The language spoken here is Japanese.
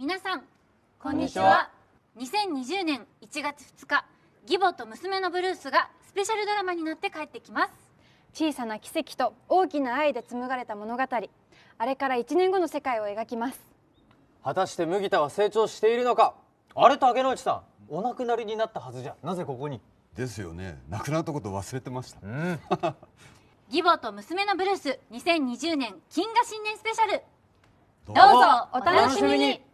皆さんこんにちは2020年1月2日義母と娘のブルースがスペシャルドラマになって帰ってきます小さな奇跡と大きな愛で紡がれた物語あれから1年後の世界を描きます果たして麦田は成長しているのかあれ竹野内さんお亡くなりになったはずじゃなぜここにですよね亡くなったこと忘れてました、うん、義母と娘のブルース2020年金河新年スペシャルどうぞお楽しみに